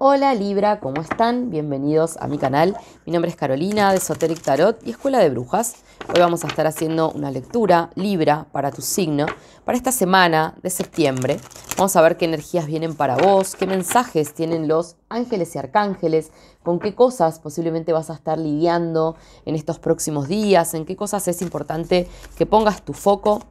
Hola Libra, ¿cómo están? Bienvenidos a mi canal. Mi nombre es Carolina de soteric Tarot y Escuela de Brujas. Hoy vamos a estar haciendo una lectura Libra para tu signo para esta semana de septiembre Vamos a ver qué energías vienen para vos, qué mensajes tienen los ángeles y arcángeles, con qué cosas posiblemente vas a estar lidiando en estos próximos días, en qué cosas es importante que pongas tu foco.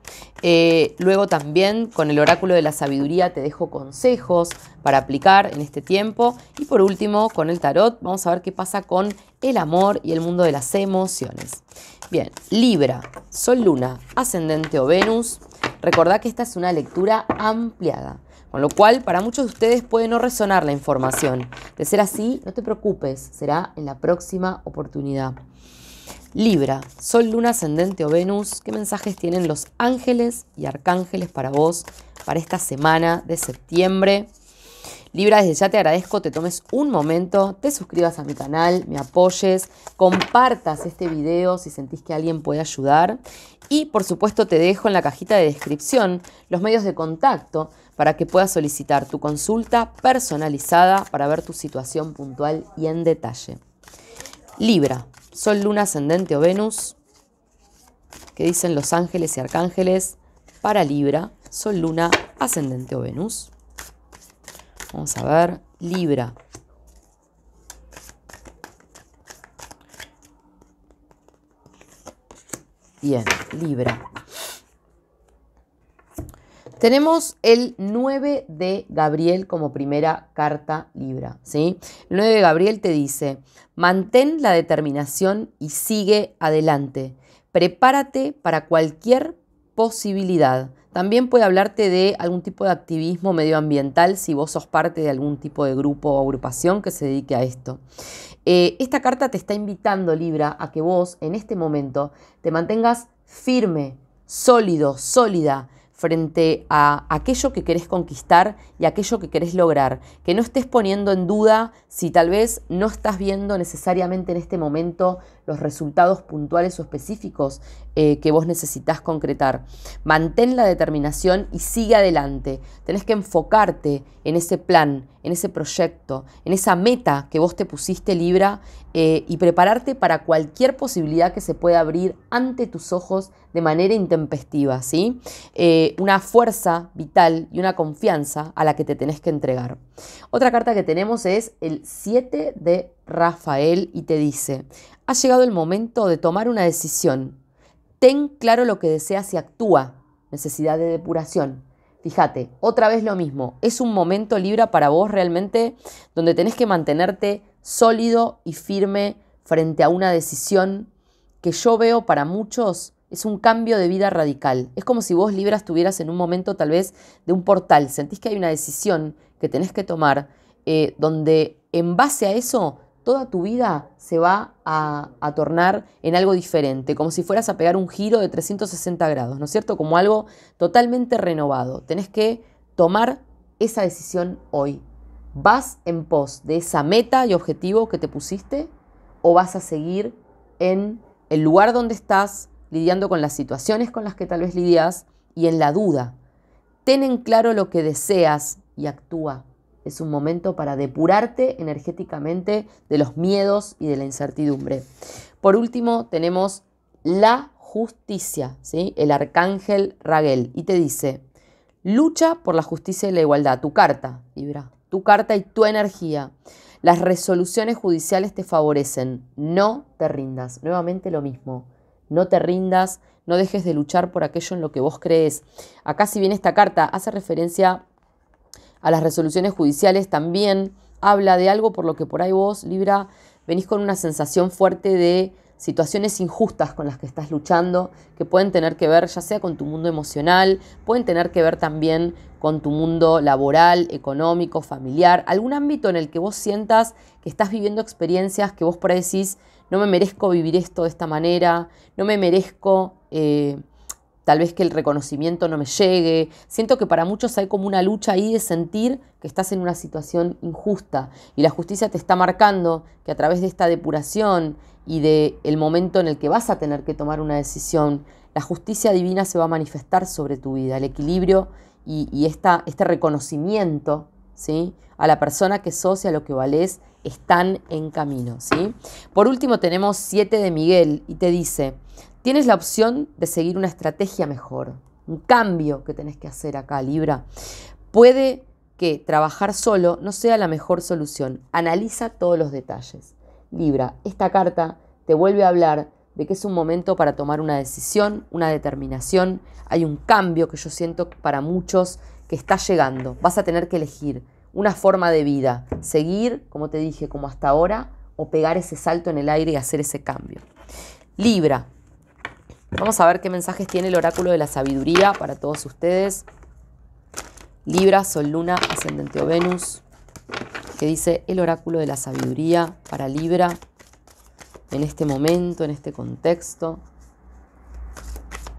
Eh, luego también con el oráculo de la sabiduría te dejo consejos para aplicar en este tiempo. Y por último, con el tarot, vamos a ver qué pasa con el amor y el mundo de las emociones. Bien, Libra, Sol, Luna, Ascendente o Venus. Recordad que esta es una lectura ampliada, con lo cual para muchos de ustedes puede no resonar la información. De ser así, no te preocupes, será en la próxima oportunidad. Libra, Sol, Luna, Ascendente o Venus, ¿qué mensajes tienen los ángeles y arcángeles para vos para esta semana de septiembre? Libra, desde ya te agradezco, te tomes un momento, te suscribas a mi canal, me apoyes, compartas este video si sentís que alguien puede ayudar y por supuesto te dejo en la cajita de descripción los medios de contacto para que puedas solicitar tu consulta personalizada para ver tu situación puntual y en detalle. Libra, Sol, Luna, Ascendente o Venus, que dicen los ángeles y arcángeles para Libra, Sol, Luna, Ascendente o Venus. Vamos a ver, Libra. Bien, Libra. Tenemos el 9 de Gabriel como primera carta Libra, ¿sí? El 9 de Gabriel te dice, mantén la determinación y sigue adelante. Prepárate para cualquier posibilidad. También puede hablarte de algún tipo de activismo medioambiental si vos sos parte de algún tipo de grupo o agrupación que se dedique a esto. Eh, esta carta te está invitando, Libra, a que vos en este momento te mantengas firme, sólido, sólida frente a aquello que querés conquistar y aquello que querés lograr, que no estés poniendo en duda si tal vez no estás viendo necesariamente en este momento los resultados puntuales o específicos eh, que vos necesitas concretar. Mantén la determinación y sigue adelante. Tenés que enfocarte en ese plan, en ese proyecto, en esa meta que vos te pusiste Libra eh, y prepararte para cualquier posibilidad que se pueda abrir ante tus ojos de manera intempestiva, ¿sí? Eh, una fuerza vital y una confianza a la que te tenés que entregar. Otra carta que tenemos es el 7 de Rafael y te dice, ha llegado el momento de tomar una decisión. Ten claro lo que deseas y actúa. Necesidad de depuración. Fíjate, otra vez lo mismo. Es un momento Libra para vos realmente donde tenés que mantenerte sólido y firme frente a una decisión que yo veo para muchos es un cambio de vida radical. Es como si vos Libra estuvieras en un momento tal vez de un portal. Sentís que hay una decisión que tenés que tomar eh, donde en base a eso toda tu vida se va a, tornar en algo diferente, como si fueras a pegar un giro de 360 grados, ¿no es cierto? Como algo totalmente renovado. Tenés que tomar esa decisión hoy. ¿Vas en pos de esa meta y objetivo que te pusiste o vas a seguir en el lugar donde estás, lidiando con las situaciones con las que tal vez lidias y en la duda? Ten en claro lo que deseas y actúa es un momento para depurarte energéticamente de los miedos y de la incertidumbre. Por último, tenemos la justicia, ¿sí? el arcángel Raguel, y te dice, lucha por la justicia y la igualdad, tu carta, Libra, tu carta y tu energía. Las resoluciones judiciales te favorecen, no te rindas, nuevamente lo mismo, no te rindas, no dejes de luchar por aquello en lo que vos crees. Acá si bien esta carta hace referencia a las resoluciones judiciales también habla de algo por lo que por ahí vos, Libra, venís con una sensación fuerte de situaciones injustas con las que estás luchando, que pueden tener que ver ya sea con tu mundo emocional, pueden tener que ver también con tu mundo laboral, económico, familiar, algún ámbito en el que vos sientas que estás viviendo experiencias que vos por decís, no me merezco vivir esto de esta manera, no me merezco... Eh, tal vez que el reconocimiento no me llegue. Siento que para muchos hay como una lucha ahí de sentir que estás en una situación injusta y la justicia te está marcando que a través de esta depuración y del el momento en el que vas a tener que tomar una decisión, la justicia divina se va a manifestar sobre tu vida, el equilibrio y, y este reconocimiento ¿sí? a la persona que sos y a lo que valés están en camino. ¿sí? Por último tenemos 7 de Miguel y te dice, Tienes la opción de seguir una estrategia mejor, un cambio que tenés que hacer acá, Libra. Puede que trabajar solo no sea la mejor solución. Analiza todos los detalles. Libra, esta carta te vuelve a hablar de que es un momento para tomar una decisión, una determinación. Hay un cambio que yo siento para muchos que está llegando. Vas a tener que elegir una forma de vida, seguir, como te dije, como hasta ahora, o pegar ese salto en el aire y hacer ese cambio. Libra, Vamos a ver qué mensajes tiene el oráculo de la sabiduría para todos ustedes. Libra, Sol, Luna, Ascendente o Venus. Que dice el oráculo de la sabiduría para Libra en este momento, en este contexto.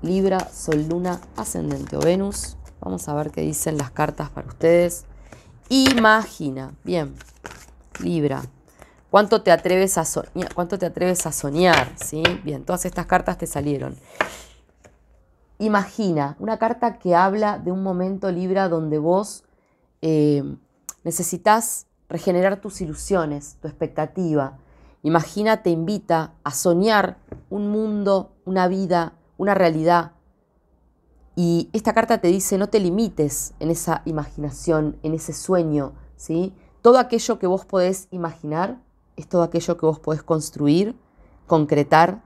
Libra, Sol, Luna, Ascendente o Venus. Vamos a ver qué dicen las cartas para ustedes. Imagina. Bien. Libra, ¿Cuánto te atreves a soñar? ¿Cuánto te atreves a soñar? Bien, todas estas cartas te salieron. Imagina, una carta que habla de un momento Libra donde vos eh, necesitas regenerar tus ilusiones, tu expectativa. Imagina te invita a soñar un mundo, una vida, una realidad. Y esta carta te dice no te limites en esa imaginación, en ese sueño, ¿sí? Todo aquello que vos podés imaginar es todo aquello que vos podés construir, concretar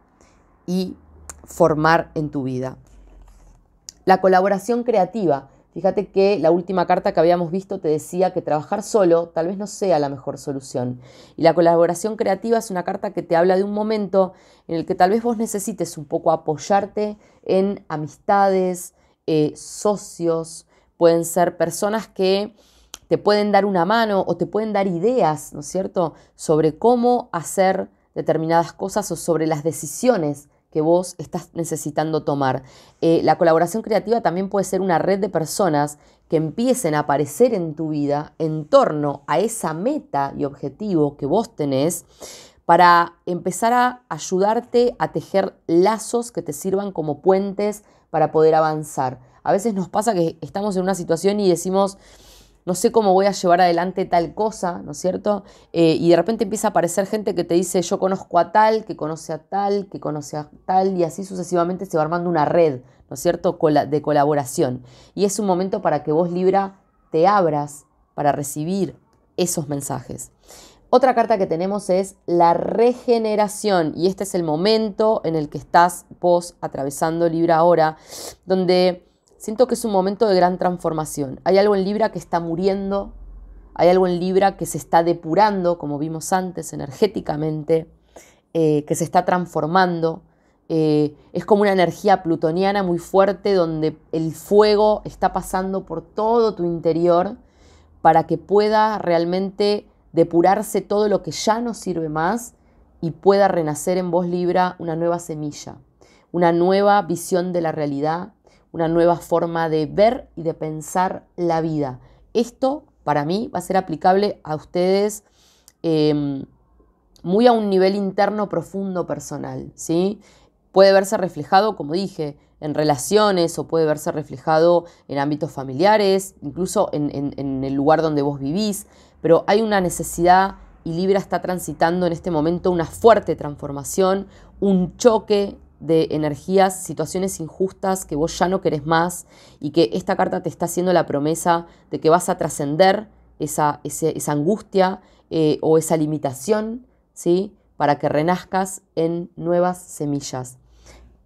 y formar en tu vida. La colaboración creativa. Fíjate que la última carta que habíamos visto te decía que trabajar solo tal vez no sea la mejor solución. Y la colaboración creativa es una carta que te habla de un momento en el que tal vez vos necesites un poco apoyarte en amistades, eh, socios, pueden ser personas que te pueden dar una mano o te pueden dar ideas, ¿no es cierto?, sobre cómo hacer determinadas cosas o sobre las decisiones que vos estás necesitando tomar. Eh, la colaboración creativa también puede ser una red de personas que empiecen a aparecer en tu vida en torno a esa meta y objetivo que vos tenés para empezar a ayudarte a tejer lazos que te sirvan como puentes para poder avanzar. A veces nos pasa que estamos en una situación y decimos, no sé cómo voy a llevar adelante tal cosa, ¿no es cierto? Eh, y de repente empieza a aparecer gente que te dice, yo conozco a tal, que conoce a tal, que conoce a tal, y así sucesivamente se va armando una red, ¿no es cierto?, de colaboración. Y es un momento para que vos, Libra, te abras para recibir esos mensajes. Otra carta que tenemos es la regeneración y este es el momento en el que estás vos atravesando Libra ahora, donde Siento que es un momento de gran transformación. Hay algo en Libra que está muriendo, hay algo en Libra que se está depurando, como vimos antes, energéticamente, eh, que se está transformando. Eh, es como una energía plutoniana muy fuerte donde el fuego está pasando por todo tu interior para que pueda realmente depurarse todo lo que ya no sirve más y pueda renacer en vos Libra una nueva semilla, una nueva visión de la realidad, una nueva forma de ver y de pensar la vida. Esto para mí va a ser aplicable a ustedes em, muy a un nivel interno profundo personal, ¿sí? Puede verse reflejado, como dije, en relaciones o puede verse reflejado en ámbitos familiares, incluso en, en el lugar donde vos vivís, pero hay una necesidad y Libra está transitando en este momento una fuerte transformación, un choque de energías, situaciones injustas que vos ya no querés más y que esta carta te está haciendo la promesa de que vas a trascender esa, esa, angustia eh, o esa limitación, ¿sí? Para que renazcas en nuevas semillas.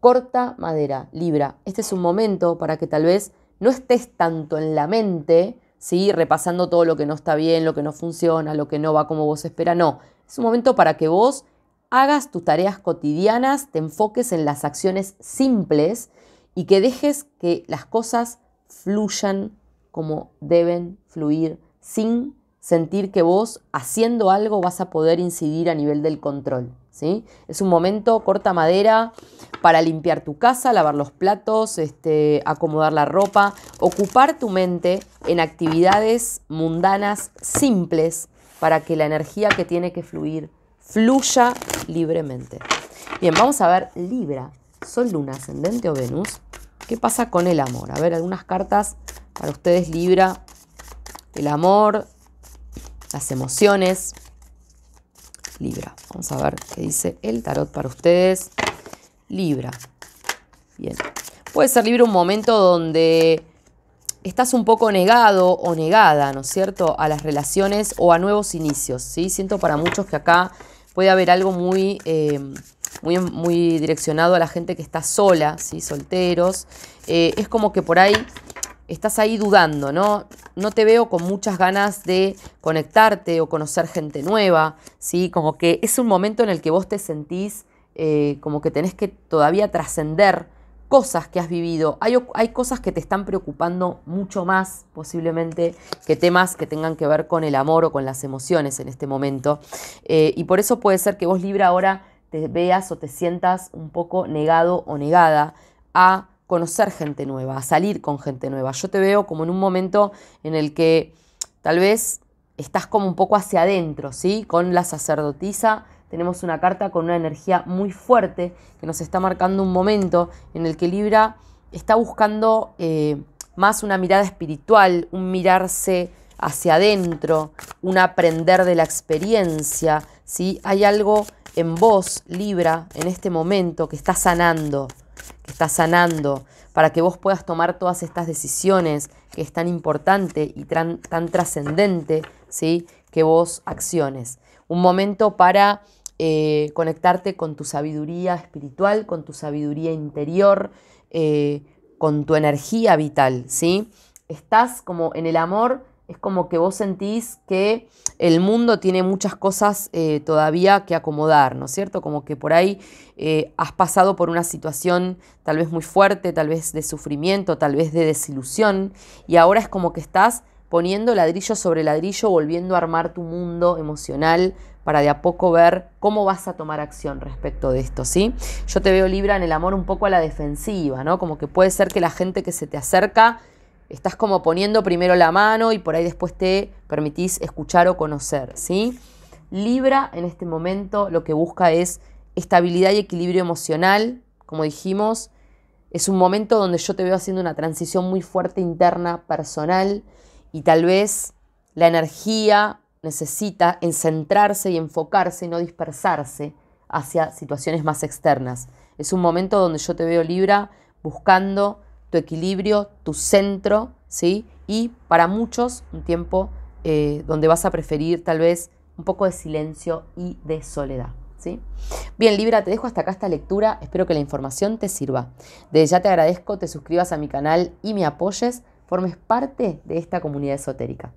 Corta madera, Libra. Este es un momento para que tal vez no estés tanto en la mente, ¿sí? Repasando todo lo que no está bien, lo que no funciona, lo que no va como vos esperas. No, es un momento para que vos hagas tus tareas cotidianas, te enfoques en las acciones simples y que dejes que las cosas fluyan como deben fluir sin sentir que vos haciendo algo vas a poder incidir a nivel del control. ¿sí? Es un momento corta madera para limpiar tu casa, lavar los platos, este, acomodar la ropa, ocupar tu mente en actividades mundanas simples para que la energía que tiene que fluir fluya libremente. Bien, vamos a ver Libra, Sol, Luna, Ascendente o Venus. ¿Qué pasa con el amor? A ver, algunas cartas para ustedes, Libra. El amor, las emociones. Libra. Vamos a ver qué dice el tarot para ustedes. Libra. Bien. Puede ser Libra un momento donde estás un poco negado o negada, ¿no es cierto?, a las relaciones o a nuevos inicios. ¿sí? Siento para muchos que acá puede haber algo muy, eh, muy, muy, direccionado a la gente que está sola, ¿sí? solteros. Eh, es como que por ahí estás ahí dudando, ¿no? No te veo con muchas ganas de conectarte o conocer gente nueva, ¿sí? Como que es un momento en el que vos te sentís eh, como que tenés que todavía trascender cosas que has vivido, hay, cosas que te están preocupando mucho más posiblemente que temas que tengan que ver con el amor o con las emociones en este momento. Eh, y por eso puede ser que vos Libra ahora te veas o te sientas un poco negado o negada a conocer gente nueva, a salir con gente nueva. Yo te veo como en un momento en el que tal vez estás como un poco hacia adentro, ¿sí? Con la sacerdotisa tenemos una carta con una energía muy fuerte que nos está marcando un momento en el que Libra está buscando eh, más una mirada espiritual, un mirarse hacia adentro, un aprender de la experiencia, ¿sí? Hay algo en vos, Libra, en este momento que está sanando, que está sanando, para que vos puedas tomar todas estas decisiones que es tan importante y tan, trascendente ¿sí? que vos acciones. Un momento para eh, conectarte con tu sabiduría espiritual, con tu sabiduría interior, eh, con tu energía vital. ¿sí? Estás como en el amor es como que vos sentís que el mundo tiene muchas cosas eh, todavía que acomodar, ¿no es cierto? Como que por ahí eh, has pasado por una situación tal vez muy fuerte, tal vez de sufrimiento, tal vez de desilusión, y ahora es como que estás poniendo ladrillo sobre ladrillo, volviendo a armar tu mundo emocional para de a poco ver cómo vas a tomar acción respecto de esto, ¿sí? Yo te veo Libra en el amor un poco a la defensiva, ¿no? Como que puede ser que la gente que se te acerca estás como poniendo primero la mano y por ahí después te permitís escuchar o conocer, ¿sí? Libra en este momento lo que busca es estabilidad y equilibrio emocional, como dijimos. Es un momento donde yo te veo haciendo una transición muy fuerte interna, personal, y tal vez la energía necesita centrarse y enfocarse y no dispersarse hacia situaciones más externas. Es un momento donde yo te veo Libra buscando tu equilibrio, tu centro, ¿sí? Y para muchos un tiempo eh, donde vas a preferir tal vez un poco de silencio y de soledad. ¿Sí? Bien, Libra, te dejo hasta acá esta lectura. Espero que la información te sirva. Desde ya te agradezco, te suscribas a mi canal y me apoyes, formes parte de esta comunidad esotérica.